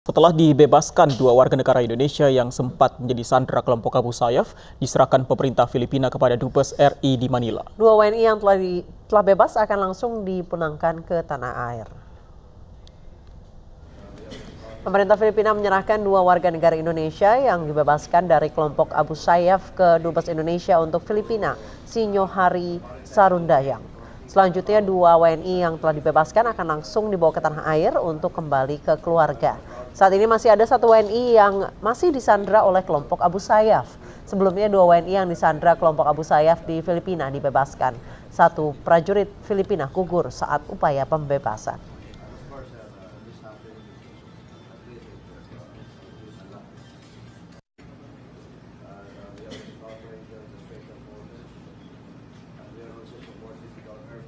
Setelah dibebaskan dua warga negara Indonesia yang sempat menjadi sandera kelompok Abu Sayyaf, diserahkan pemerintah Filipina kepada Dubes RI di Manila. Dua WNI yang telah, di, telah bebas akan langsung dipulangkan ke tanah air. Pemerintah Filipina menyerahkan dua warga negara Indonesia yang dibebaskan dari kelompok Abu Sayyaf ke Dubes Indonesia untuk Filipina, Sinyo Hari Sarundayang. Selanjutnya dua WNI yang telah dibebaskan akan langsung dibawa ke tanah air untuk kembali ke keluarga. Saat ini masih ada satu WNI yang masih disandra oleh kelompok Abu Sayyaf. Sebelumnya dua WNI yang disandra kelompok Abu Sayyaf di Filipina dibebaskan. Satu prajurit Filipina gugur saat upaya pembebasan.